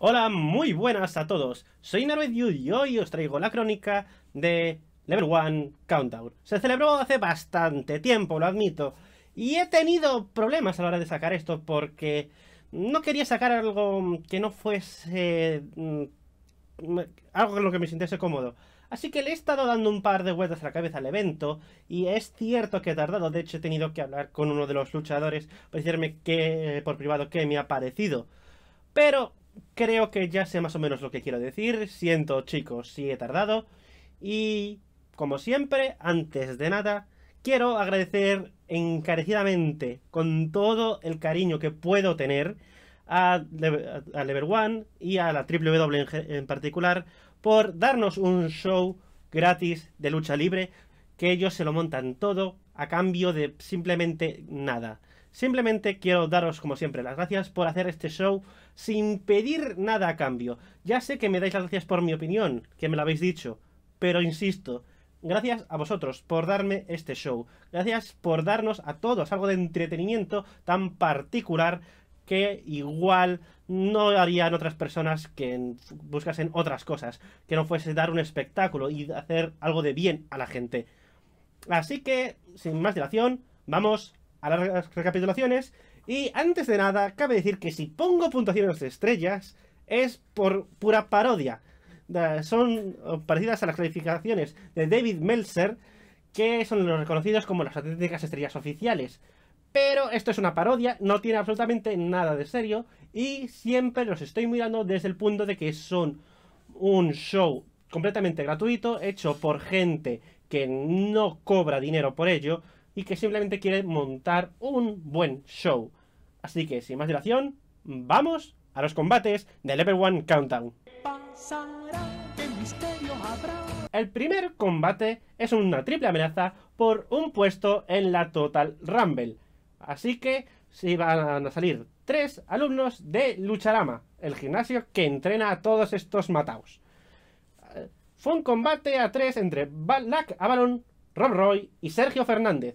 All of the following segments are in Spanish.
Hola, muy buenas a todos. Soy Narvedyu y hoy os traigo la crónica de Level 1 Countdown. Se celebró hace bastante tiempo, lo admito. Y he tenido problemas a la hora de sacar esto porque no quería sacar algo que no fuese... Mm, algo en lo que me sintiese cómodo. Así que le he estado dando un par de vueltas a la cabeza al evento y es cierto que he tardado, de hecho he tenido que hablar con uno de los luchadores para decirme que, eh, por privado qué me ha parecido. Pero creo que ya sé más o menos lo que quiero decir. Siento, chicos, si he tardado. Y, como siempre, antes de nada, quiero agradecer encarecidamente, con todo el cariño que puedo tener, a, Level One y a la WW en particular, por darnos un show gratis de lucha libre, que ellos se lo montan todo a cambio de simplemente nada. Simplemente quiero daros, como siempre, las gracias por hacer este show sin pedir nada a cambio. Ya sé que me dais las gracias por mi opinión, que me lo habéis dicho, pero insisto, gracias a vosotros por darme este show. Gracias por darnos a todos algo de entretenimiento tan particular que igual no harían otras personas que buscasen otras cosas, que no fuese dar un espectáculo y hacer algo de bien a la gente. Así que, sin más dilación, vamos a las recapitulaciones. Y antes de nada, cabe decir que si pongo puntuaciones de estrellas es por pura parodia. Son parecidas a las calificaciones de David Meltzer, que son los reconocidos como las auténticas estrellas oficiales. Pero esto es una parodia, no tiene absolutamente nada de serio y siempre los estoy mirando desde el punto de que son un show completamente gratuito, hecho por gente que no cobra dinero por ello, y que simplemente quiere montar un buen show. Así que, sin más dilación, vamos a los combates del Level One Countdown. El primer combate es una triple amenaza por un puesto en la Total Rumble. Así que se van a salir tres alumnos de Lucharama, el gimnasio que entrena a todos estos mataos. Eh, fue un combate a tres entre Black Avalon, Rob Roy y Sergio Fernández.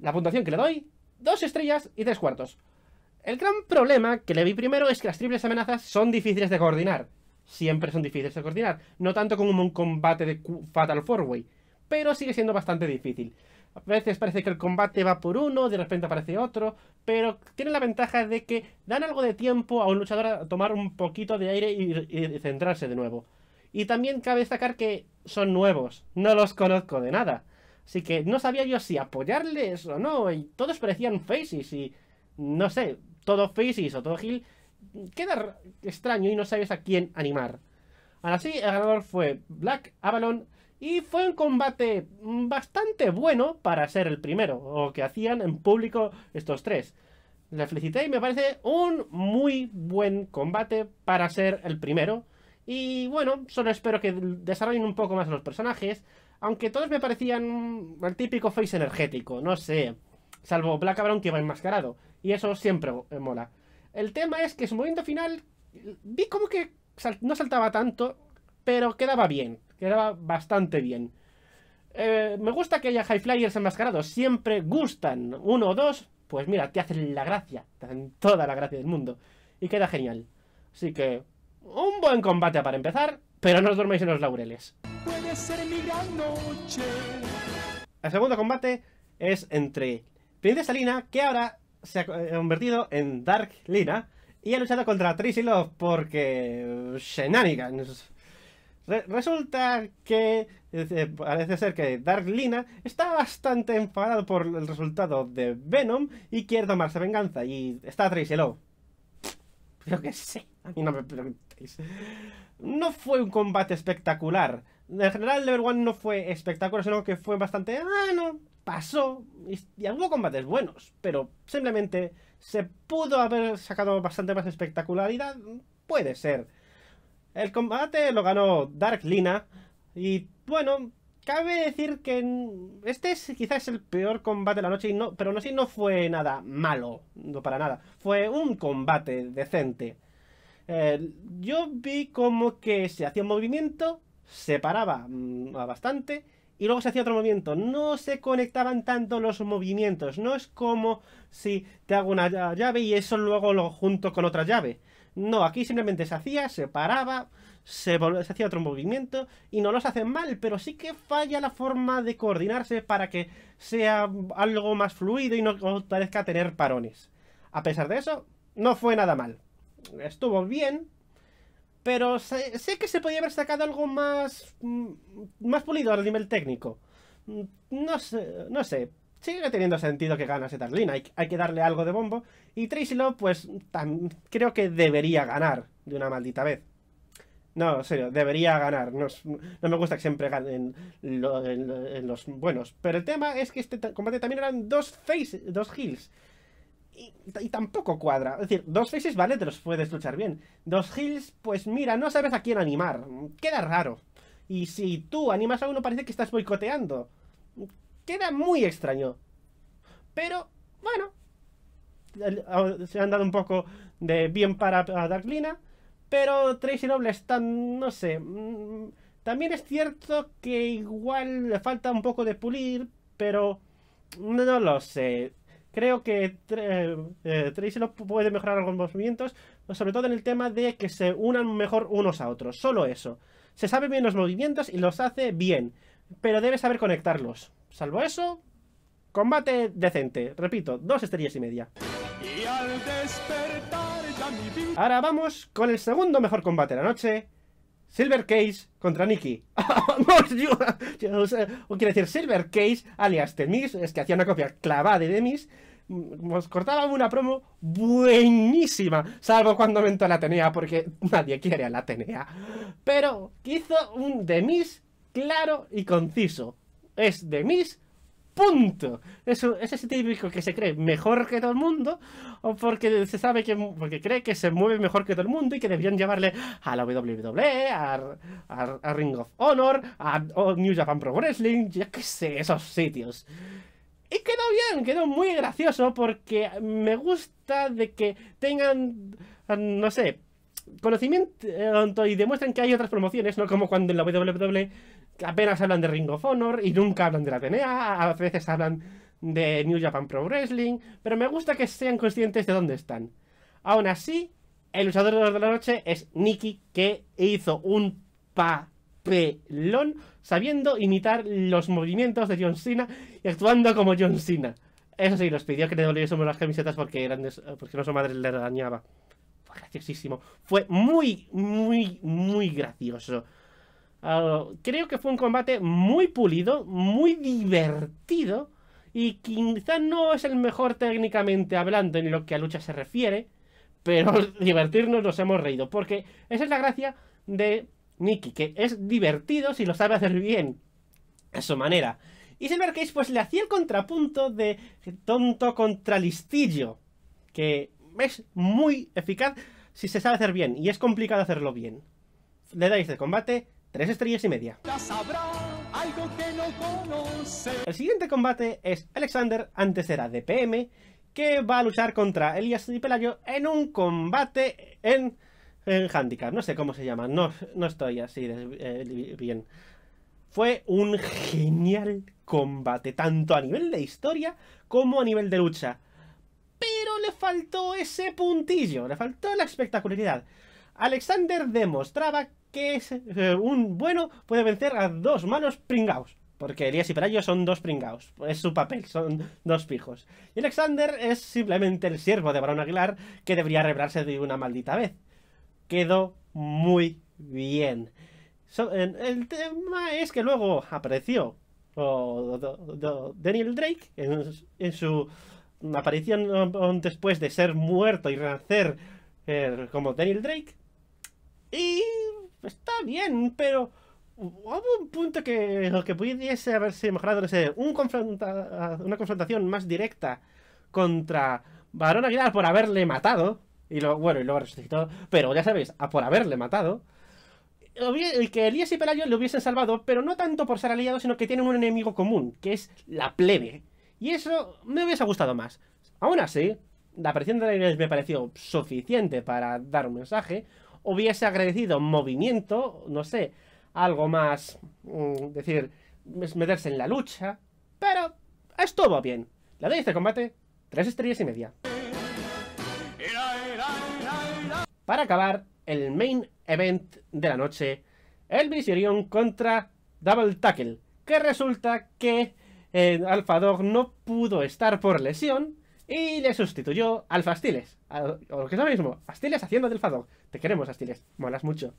La puntuación que le doy, dos estrellas y tres cuartos. El gran problema que le vi primero es que las triples amenazas son difíciles de coordinar. Siempre son difíciles de coordinar, no tanto como un combate de Fatal 4-Way, pero sigue siendo bastante difícil. A veces parece que el combate va por uno, de repente aparece otro, pero tienen la ventaja de que dan algo de tiempo a un luchador a tomar un poquito de aire y centrarse de nuevo. Y también cabe destacar que son nuevos, no los conozco de nada. Así que no sabía yo si apoyarles o no. Y todos parecían faces y no sé, todo faces o todo Gil queda extraño y no sabes a quién animar. Ahora sí, el ganador fue Black Avalon y fue un combate bastante bueno para ser el primero, o que hacían en público estos tres. Les felicité y me parece un muy buen combate para ser el primero. Y bueno, solo espero que desarrollen un poco más los personajes. Aunque todos me parecían el típico face energético, no sé. Salvo Black Cabrón que va enmascarado. Y eso siempre mola. El tema es que su movimiento final vi como que no saltaba tanto, pero quedaba bien. Quedaba bastante bien. Eh, me gusta que haya high flyers enmascarados. Siempre gustan uno o dos. Pues mira, te hacen la gracia. Te toda la gracia del mundo. Y queda genial. Así que un buen combate para empezar, pero no os dorméis en los laureles. El segundo combate es entre Princesa Lina, que ahora se ha convertido en Dark Lina, y ha luchado contra Tracy Love porque... Uh, shenanigans. resulta que parece ser que Dark Lina está bastante enfadado por el resultado de Venom y quiere tomarse venganza, y está Tracy Love. que sé. A no fue un combate espectacular. En general, Level 1 no fue espectacular, sino que fue bastante... Ah, no, pasó. Y, hubo combates buenos, pero simplemente se pudo haber sacado bastante más espectacularidad. Puede ser. El combate lo ganó Dark Lina. Y bueno, cabe decir que este es, quizás es el peor combate de la noche, y no, pero no así no fue nada malo, no para nada. Fue un combate decente. Eh, yo vi como que se hacía un movimiento, se paraba mm, bastante y luego se hacía otro movimiento. No se conectaban tanto los movimientos. No es como si te hago una llave y eso luego lo junto con otra llave. No, aquí simplemente se hacía, se paraba, se, se hacía otro movimiento y no los hacen mal, pero sí que falla la forma de coordinarse para que sea algo más fluido y no parezca tener parones. A pesar de eso, no fue nada mal estuvo bien, pero sé, que se podía haber sacado algo más, mm, más pulido a nivel técnico. Mm, no sé, no sé. Sigue teniendo sentido que ganase Darlene, hay, hay que darle algo de bombo. Y Tracy pues, creo que debería ganar de una maldita vez. No, en serio, debería ganar. No, me gusta que siempre ganen en, los buenos. Pero el tema es que este combate también eran dos face, dos y, tampoco cuadra. Es decir, dos faces, vale, te los puedes luchar bien. Dos heals, pues mira, no sabes a quién animar. Queda raro. Y si tú animas a uno, parece que estás boicoteando. Queda muy extraño. Pero, bueno. Se han dado un poco de bien para Darklina. Pero Tracy Noble está, no sé. Mm, también es cierto que igual le falta un poco de pulir, pero no lo sé. Creo que eh, eh Tracy lo puede mejorar algunos movimientos, sobre todo en el tema de que se unan mejor unos a otros. Solo eso. Se sabe bien los movimientos y los hace bien, pero debe saber conectarlos. Salvo eso, combate decente. Repito, dos estrellas y media. Ahora vamos con el segundo mejor combate de la noche, Silver Case contra Nikki. o quiere decir, Silver Case alias Demis, es que hacía una copia clavada de Demis? Nos mm, cortaba una promo buenísima, salvo cuando mentó a la Atenea, porque nadie quiere a la Atenea. Pero hizo un Demis claro y conciso. Es Demis punto. Es, ese típico que se cree mejor que todo el mundo, o porque se sabe que porque cree que se mueve mejor que todo el mundo y que deberían llevarle a la WWE, a, Ring of Honor, a, New Japan Pro Wrestling, ya qué sé, esos sitios. Y quedó bien, quedó muy gracioso porque me gusta de que tengan, no sé, conocimiento eh, y demuestren que hay otras promociones, no como cuando en la WWE apenas hablan de Ring of Honor y nunca hablan de la TNA, a veces hablan de New Japan Pro Wrestling, pero me gusta que sean conscientes de dónde están. Aún así, el luchador de la noche es Nicky, que hizo un papelón sabiendo imitar los movimientos de John Cena y actuando como John Cena. Eso sí, los pidió que le devolviésemos las camisetas porque, eran porque no su madre le dañaba. Fue graciosísimo. Fue muy, muy, muy gracioso. Ah, creo que fue un combate muy pulido, muy divertido y quizá no es el mejor técnicamente hablando en lo que a lucha se refiere, pero divertirnos nos hemos reído, porque esa es la gracia de Nikki, que es divertido si lo sabe hacer bien, a su manera. Y Silver Case pues le hacía el contrapunto de tonto contra listillo, que es muy eficaz si se sabe hacer bien, y es complicado hacerlo bien. Le dais de combate, Tres estrellas y media. el siguiente combate es Alexander, antes era PM. que va a luchar contra Elias y Pelayo en un combate en, en Handicap. No sé cómo se llama, no, no estoy así eh, bien. Fue un genial combate, tanto a nivel de historia como a nivel de lucha. Pero le faltó ese puntillo, le faltó la espectacularidad. Alexander demostraba que es eh, un bueno puede vencer a dos manos pringaos. Porque Elías y perayo son dos pringaos. Es su papel, son dos fijos, Y Alexander es simplemente el siervo de Barón Aguilar que debería rebrarse de una maldita vez. Quedó muy bien. el tema es que luego apareció Daniel Drake en, su aparición después de ser muerto y renacer eh, como Daniel Drake. Y pues, está bien, pero hubo un punto que lo que pudiese haberse mejorado, no un una confrontación más directa contra Barón Aguilar por haberle matado. Y lo, bueno, y luego resucitó, pero ya sabéis, a por haberle matado. Y que Elías y Pelayo le hubiesen salvado, pero no tanto por ser aliados, sino que tienen un enemigo común, que es la plebe. Y eso me hubiese gustado más. Aún así, la aparición de la Inés me pareció suficiente para dar un mensaje, hubiese agradecido movimiento, no sé, algo más, mm, decir, meterse en la lucha, pero estuvo bien. La de este combate, tres estrellas y media. Para acabar, el main event de la noche, el y contra Double Tackle, que resulta que eh, Alpha no pudo estar por lesión, y le sustituyó alfastiles o lo que es lo mismo, Astiles haciendo del fado Te queremos, Astiles. Molas mucho.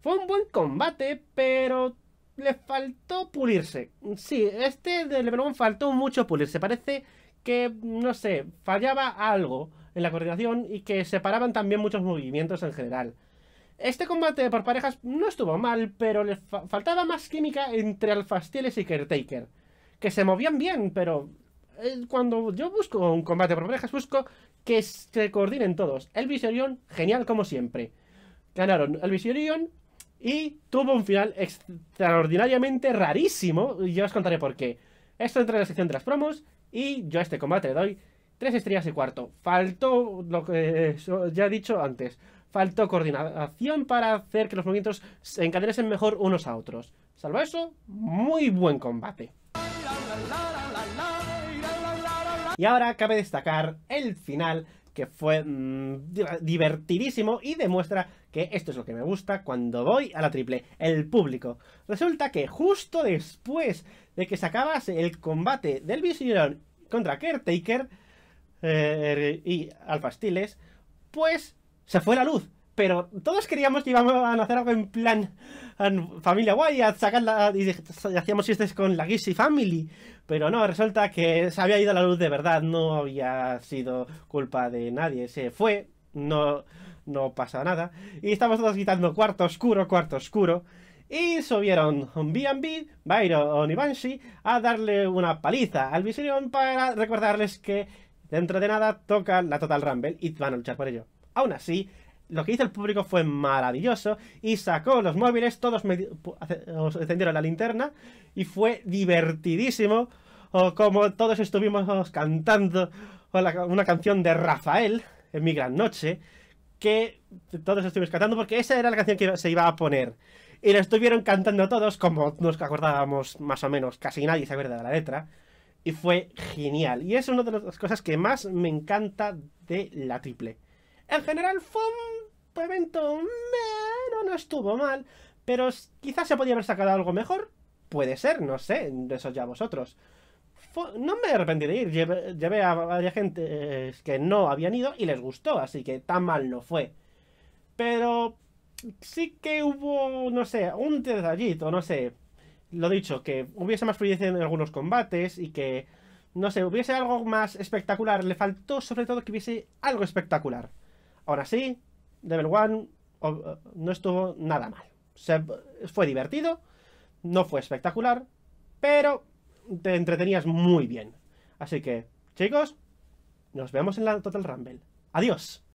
Fue un buen combate, pero le faltó pulirse. Sí, este de Lebron faltó mucho pulirse. Parece que, no sé, fallaba algo en la coordinación y que separaban también muchos movimientos en general. Este combate por parejas no estuvo mal, pero le faltaba más química entre Alfastiles y Caretaker. Que se movían bien, pero eh, cuando yo busco un combate por parejas, busco que se coordinen todos. El y genial como siempre. Ganaron el y y tuvo un final extraordinariamente rarísimo. Y ya os contaré por qué. Esto entra en la sección de las promos y yo a este combate le doy 3 estrellas y cuarto. Faltó lo que eh, ya he dicho antes. Faltó coordinación para hacer que los movimientos se encadenesen mejor unos a otros. Salvo eso, muy buen combate. Y ahora cabe destacar el final, que fue mm, divertidísimo y demuestra que esto es lo que me gusta cuando voy a la triple, el público. Resulta que justo después de que se acabase el combate del Vision contra Caretaker eh, y Alfastiles pues se fue la luz pero todos queríamos que íbamos a hacer algo en plan familia guay, a sacarla y hacíamos chistes con la Gizzy Family, pero no, resulta que se había ido a la luz de verdad, no había sido culpa de nadie, se fue, no, no pasa nada, y estamos todos quitando cuarto oscuro, cuarto oscuro, y subieron B&B, Byron y Banshee a darle una paliza al vision para recordarles que dentro de nada toca la Total Rumble y van a luchar por ello. Aún así, lo que hizo el público fue maravilloso y sacó los móviles, todos encendieron la linterna y fue divertidísimo o como todos estuvimos cantando una canción de Rafael en mi gran noche que todos estuvimos cantando porque esa era la canción que se iba a poner y lo estuvieron cantando todos como nos acordábamos más o menos, casi nadie se acuerda de la letra y fue genial y es una de las cosas que más me encanta de la triple en general fue un evento... No, no estuvo mal. Pero quizás se podía haber sacado algo mejor. Puede ser, no sé. Eso ya vosotros. no me arrepentí de ir. Llevé, a varias gente que no habían ido y les gustó. Así que tan mal no fue. Pero sí que hubo, no sé, un detallito, no sé. Lo dicho, que hubiese más fluidez en algunos combates y que, no sé, hubiese algo más espectacular. Le faltó sobre todo que hubiese algo espectacular. Ahora sí, Devil One eh, no estuvo nada mal. fue divertido, no fue espectacular, pero te entretenías muy bien. Así que, chicos, nos vemos en la Total Rumble. ¡Adiós!